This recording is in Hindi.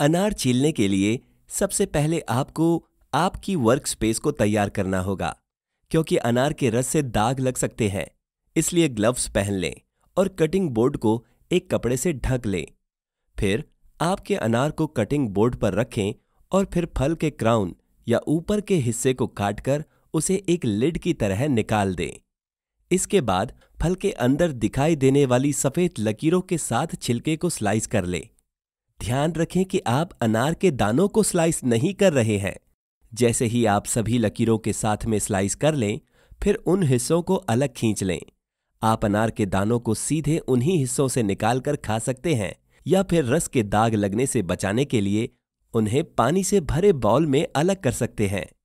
अनार छीलने के लिए सबसे पहले आपको आपकी वर्क स्पेस को तैयार करना होगा क्योंकि अनार के रस से दाग लग सकते हैं इसलिए ग्लव्स पहन लें और कटिंग बोर्ड को एक कपड़े से ढक लें फिर आपके अनार को कटिंग बोर्ड पर रखें और फिर फल के क्राउन या ऊपर के हिस्से को काटकर उसे एक लिड की तरह निकाल दें इसके बाद फल के अंदर दिखाई देने वाली सफेद लकीरों के साथ छिलके को स्लाइस कर लें ध्यान रखें कि आप अनार के दानों को स्लाइस नहीं कर रहे हैं जैसे ही आप सभी लकीरों के साथ में स्लाइस कर लें फिर उन हिस्सों को अलग खींच लें आप अनार के दानों को सीधे उन्हीं हिस्सों से निकालकर खा सकते हैं या फिर रस के दाग लगने से बचाने के लिए उन्हें पानी से भरे बॉल में अलग कर सकते हैं